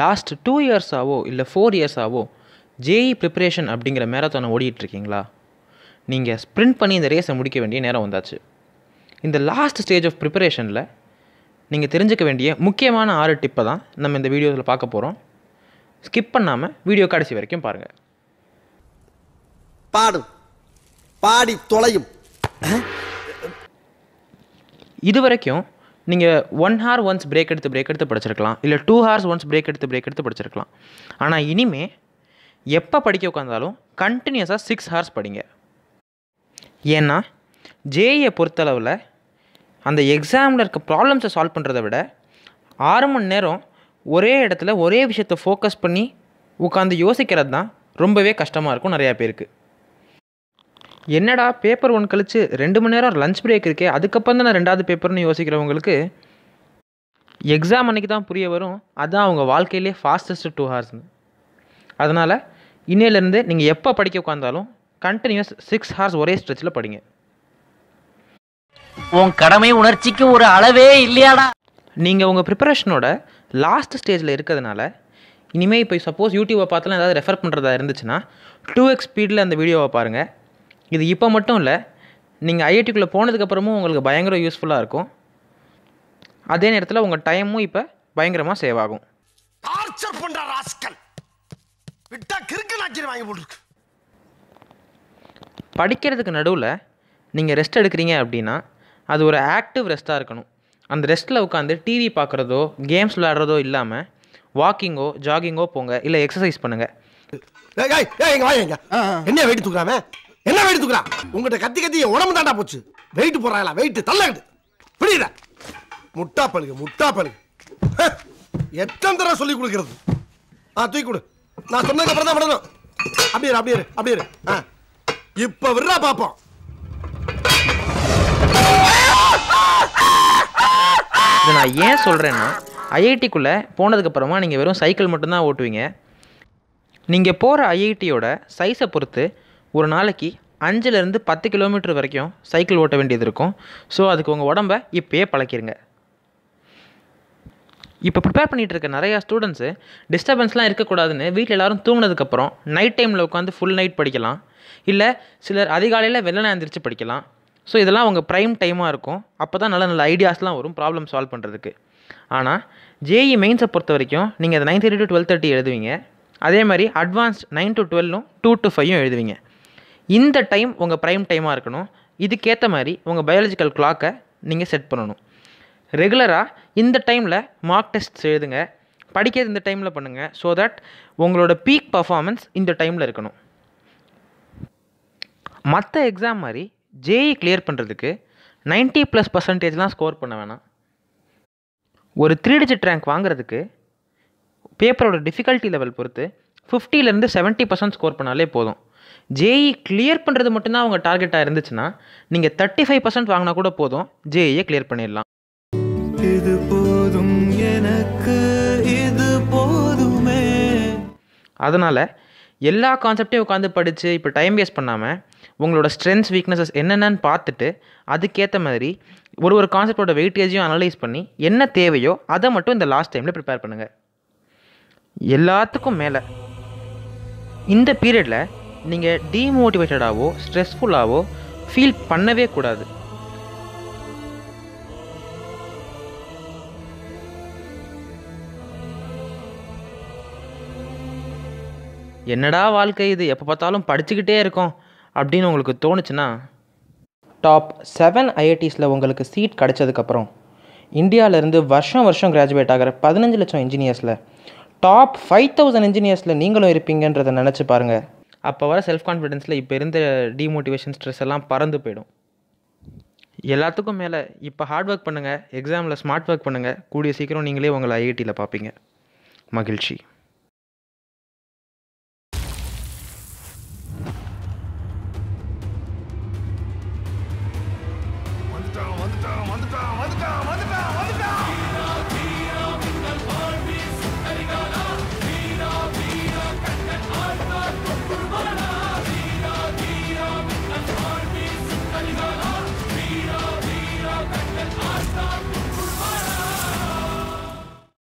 last two இயர்ஸாவோ இல்லை four இயர்ஸாவோ JE preparation அப்படிங்கிற மேரத்தானை ஓடிட்டுருக்கீங்களா நீங்கள் ஸ்ப்ரிண்ட் பண்ணி இந்த ரேஸை முடிக்க வேண்டிய நேரம் வந்தாச்சு இந்த லாஸ்ட் ஸ்டேஜ் ஆஃப் ப்ரிப்பரேஷனில் நீங்கள் தெரிஞ்சுக்க வேண்டிய முக்கியமான ஆறு டிப்பை தான் நம்ம இந்த வீடியோவில் பார்க்க போகிறோம் ஸ்கிப் பண்ணாமல் வீடியோ கடைசி வரைக்கும் பாருங்கள் பாடும் பாடி தொலையும் இது வரைக்கும் நீங்கள் ஒன் ஹார் ஒன்ஸ் பிரேக் எடுத்து பிரேக் எடுத்து படிச்சிருக்கலாம் இல்லை டூ ஹார்ஸ் ஒன்ஸ் பிரேக் எடுத்து பிரேக் எடுத்து படிச்சிருக்கலாம் ஆனால் இனிமே எப்போ படிக்க உட்காந்தாலும் கண்டினியூஸாக சிக்ஸ் ஹார்ஸ் படிங்க ஏன்னா ஜேஇயை பொறுத்தளவில் அந்த எக்ஸாமில் இருக்க ப்ராப்ளம்ஸை சால்வ் பண்ணுறத விட ஆறு மணி நேரம் ஒரே இடத்துல ஒரே விஷயத்தை ஃபோக்கஸ் பண்ணி உட்காந்து யோசிக்கிறது தான் ரொம்பவே கஷ்டமாக இருக்கும் நிறையா பேருக்கு என்னடா பேப்பர் ஒன் கழிச்சு ரெண்டு மணி நேரம் லஞ்ச் பிரேக் இருக்கே அதுக்கப்புறம் தான் ரெண்டாவது பேப்பர்னு யோசிக்கிறவங்களுக்கு எக்ஸாம் அன்றைக்கி தான் புரிய வரும் அதுதான் அவங்க வாழ்க்கையிலே ஃபாஸ்டஸ்ட் டூ ஹார்ஸ்னு அதனால் இன்னையிலேருந்து நீங்கள் எப்போ படிக்க உட்காந்தாலும் கண்டினியூஸ் சிக்ஸ் ஹார்ஸ் ஒரே ஸ்ட்ரெச்சில் படிங்க உன் கடமை உணர்ச்சிக்கு ஒரு அளவே இல்லையாடா நீங்கள் உங்கள் ப்ரிப்பரேஷனோட லாஸ்ட் ஸ்டேஜில் இருக்கிறதுனால இனிமேல் இப்போ சப்போஸ் யூடியூப்பை பார்த்தாலும் ஏதாவது ரெஃபர் பண்ணுறதா இருந்துச்சுன்னா டூ எக்ஸ் ஸ்பீடில் அந்த வீடியோவை பாருங்கள் இது இப்போ மட்டும் இல்லை நீங்கள் ஐஐடிக்குள்ளே போனதுக்கப்புறமும் உங்களுக்கு பயங்கர யூஸ்ஃபுல்லாக இருக்கும் அதே நேரத்தில் உங்கள் டைமும் இப்போ பயங்கரமாக சேவ் ஆகும் படிக்கிறதுக்கு நடுவில் நீங்கள் ரெஸ்ட் எடுக்கிறீங்க அப்படின்னா அது ஒரு ஆக்டிவ் ரெஸ்ட்டாக இருக்கணும் அந்த ரெஸ்ட்டில் உட்காந்து டிவி பார்க்குறதோ கேம்ஸ் விளையாடுறதோ இல்லாமல் வாக்கிங்கோ ஜாகிங்கோ போங்க இல்லை எக்ஸசைஸ் பண்ணுங்கள் என்ன என்ன வெயிட் தூக்கலாம் உங்ககிட்ட கத்தி கத்தி உடம்பு தாண்டா போச்சு வெயிட் போடுறாங்களா வெயிட் தள்ளாண்டு புரியுதா முட்டா பழுகு முட்டா பழுகு எத்தனை தடவை சொல்லி கொடுக்கறது ஆ தூக்கி கொடு நான் சொன்னதுக்கு அப்புறம் தான் விடணும் அப்படியே அப்படியே அப்படியே ஆ இப்போ விடுறா பார்ப்போம் இதை நான் ஏன் சொல்கிறேன்னா ஐஐடிக்குள்ளே போனதுக்கப்புறமா நீங்கள் வெறும் சைக்கிள் மட்டும்தான் ஓட்டுவீங்க நீங்கள் போகிற ஐஐடியோட சைஸை பொறுத்து ஒரு நாளைக்கு அஞ்சுலேருந்து பத்து கிலோமீட்டர் வரைக்கும் சைக்கிள் ஓட்ட வேண்டியது இருக்கும் ஸோ அதுக்கு உங்கள் உடம்ப இப்போயே பழக்கிடுங்க இப்போ ப்ரிப்பேர் பண்ணிகிட்டு இருக்க நிறையா ஸ்டூடெண்ட்ஸு டிஸ்டர்பன்ஸ்லாம் இருக்கக்கூடாதுன்னு வீட்டில் எல்லோரும் தூங்கினதுக்கப்புறம் நைட் டைமில் உட்காந்து ஃபுல் நைட் படிக்கலாம் இல்லை சிலர் அதிகாலையில் வெள்ளனை எழுந்திரிச்சு படிக்கலாம் ஸோ இதெல்லாம் உங்கள் ப்ரைம் டைமாக இருக்கும் அப்போ தான் நல்ல நல்ல ஐடியாஸ்லாம் வரும் ப்ராப்ளம் சால்வ் பண்ணுறதுக்கு ஆனால் ஜேஇ மெயின்ஸை பொறுத்த வரைக்கும் நீங்கள் அதை nine thirty to twelve thirty எழுதுவீங்க அதே மாதிரி அட்வான்ஸ்ட் நைன் டு டுவெல்லும் டூ டு ஃபைவும் எழுதுவீங்க இந்த டைம் உங்கள் ப்ரைம் டைமாக இருக்கணும் இதுக்கேற்ற மாதிரி உங்கள் பயாலஜிக்கல் கிளாக்கை நீங்கள் செட் பண்ணணும் ரெகுலராக இந்த டைமில் மார்க் டெஸ்ட்ஸ் எழுதுங்க படிக்கிறது இந்த டைமில் பண்ணுங்கள் ஸோ தட் உங்களோட பீக் பர்ஃபார்மன்ஸ் இந்த டைமில் இருக்கணும் மற்ற எக்ஸாம் மாதிரி ஜேஇ கிளியர் பண்ணுறதுக்கு நைன்ட்டி ப்ளஸ் பர்சன்டேஜ்லாம் ஸ்கோர் பண்ண வேணாம் ஒரு த்ரீ டிஜிட் ரேங்க் வாங்குறதுக்கு பேப்பரோட டிஃபிகல்ட்டி லெவல் பொறுத்து ஃபிஃப்டிலேருந்து செவன்ட்டி பர்சன்ட் ஸ்கோர் பண்ணாலே போதும் ஜேஇ கிளியர் e பண்ணுறது மட்டும்தான் அவங்க டார்கெட்டாக இருந்துச்சுன்னா நீங்கள் தேர்ட்டி ஃபைவ் பர்சன்ட் வாங்கினா கூட போதும் ஜேஇயை e கிளியர் பண்ணிடலாம் இது போதும் எனக்கு இது போதுமே அதனால் எல்லா கான்செப்டையும் உட்காந்து படித்து இப்போ டைம் வேஸ்ட் பண்ணாமல் உங்களோட ஸ்ட்ரென்த்ஸ் வீக்னஸஸ் என்னென்னு பார்த்துட்டு அதுக்கேற்ற மாதிரி ஒரு ஒரு கான்செப்டோட வெயிட்டேஜையும் அனலைஸ் பண்ணி என்ன தேவையோ அதை மட்டும் இந்த லாஸ்ட் டைமில் ப்ரிப்பேர் பண்ணுங்கள் எல்லாத்துக்கும் மேலே இந்த பீரியடில் நீங்கள் டீமோட்டிவேட்டடாகவோ ஸ்ட்ரெஸ்ஃபுல்லாகவோ ஃபீல் பண்ணவே கூடாது என்னடா வாழ்க்கை இது எப்போ பார்த்தாலும் படிச்சுக்கிட்டே இருக்கோம் அப்படின்னு உங்களுக்கு தோணுச்சுன்னா டாப் செவன் ஐஐடிஸில் உங்களுக்கு சீட் கிடச்சதுக்கப்புறம் இந்தியாவிலேருந்து வருஷம் வருஷம் கிராஜுவேட் ஆகிற பதினஞ்சு லட்சம் இன்ஜினியர்ஸில் டாப் ஃபைவ் தௌசண்ட் இன்ஜினியர்ஸில் நீங்களும் இருப்பீங்கன்றதை நினச்சி பாருங்கள் அப்போ வர செல்ஃப் கான்ஃபிடென்ஸில் இப்போ இருந்த டிமோட்டிவேஷன் ஸ்ட்ரெஸ் எல்லாம் பறந்து போயிடும் எல்லாத்துக்கும் மேலே இப்போ ஹார்ட் ஒர்க் பண்ணுங்கள் எக்ஸாமில் ஸ்மார்ட் ஒர்க் பண்ணுங்கள் கூடிய சீக்கிரம் நீங்களே உங்களை ஐஐடியில் பார்ப்பீங்க மகிழ்ச்சி